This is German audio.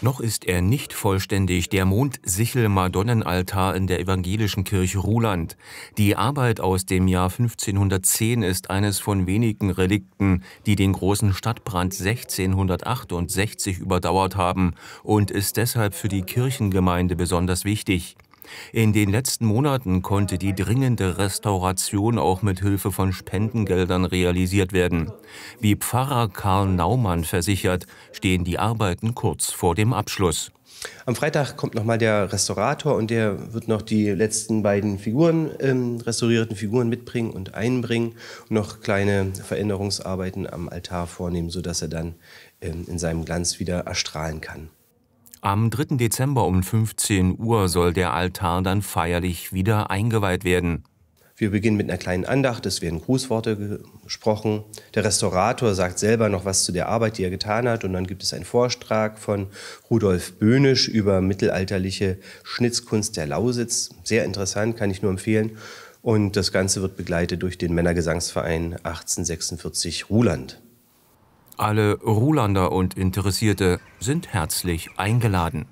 Noch ist er nicht vollständig, der Mondsichel-Madonnenaltar in der evangelischen Kirche Ruland. Die Arbeit aus dem Jahr 1510 ist eines von wenigen Relikten, die den großen Stadtbrand 1668 überdauert haben und ist deshalb für die Kirchengemeinde besonders wichtig. In den letzten Monaten konnte die dringende Restauration auch mit Hilfe von Spendengeldern realisiert werden. Wie Pfarrer Karl Naumann versichert, stehen die Arbeiten kurz vor dem Abschluss. Am Freitag kommt nochmal der Restaurator und der wird noch die letzten beiden Figuren, ähm, restaurierten Figuren mitbringen und einbringen und noch kleine Veränderungsarbeiten am Altar vornehmen, sodass er dann ähm, in seinem Glanz wieder erstrahlen kann. Am 3. Dezember um 15 Uhr soll der Altar dann feierlich wieder eingeweiht werden. Wir beginnen mit einer kleinen Andacht, es werden Grußworte gesprochen. Der Restaurator sagt selber noch was zu der Arbeit, die er getan hat. Und dann gibt es einen Vortrag von Rudolf Böhnisch über mittelalterliche Schnitzkunst der Lausitz. Sehr interessant, kann ich nur empfehlen. Und das Ganze wird begleitet durch den Männergesangsverein 1846 Ruland. Alle Rulander und Interessierte sind herzlich eingeladen.